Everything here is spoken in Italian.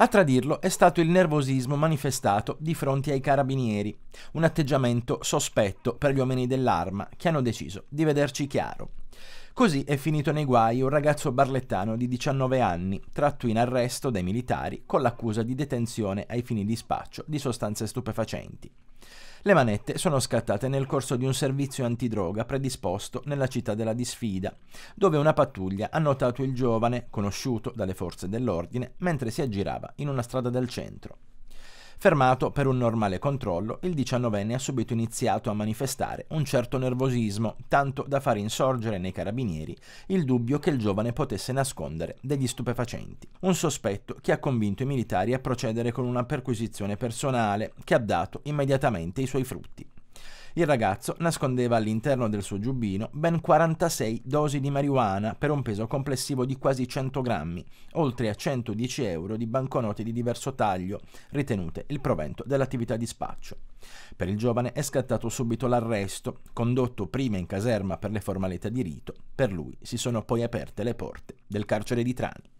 A tradirlo è stato il nervosismo manifestato di fronte ai carabinieri, un atteggiamento sospetto per gli uomini dell'arma che hanno deciso di vederci chiaro. Così è finito nei guai un ragazzo barlettano di 19 anni, tratto in arresto dai militari con l'accusa di detenzione ai fini di spaccio di sostanze stupefacenti. Le manette sono scattate nel corso di un servizio antidroga predisposto nella città della disfida, dove una pattuglia ha notato il giovane, conosciuto dalle forze dell'ordine, mentre si aggirava in una strada del centro. Fermato per un normale controllo, il 19enne ha subito iniziato a manifestare un certo nervosismo, tanto da far insorgere nei carabinieri il dubbio che il giovane potesse nascondere degli stupefacenti. Un sospetto che ha convinto i militari a procedere con una perquisizione personale, che ha dato immediatamente i suoi frutti. Il ragazzo nascondeva all'interno del suo giubbino ben 46 dosi di marijuana per un peso complessivo di quasi 100 grammi, oltre a 110 euro di banconote di diverso taglio, ritenute il provento dell'attività di spaccio. Per il giovane è scattato subito l'arresto, condotto prima in caserma per le formalità di rito, per lui si sono poi aperte le porte del carcere di Trani.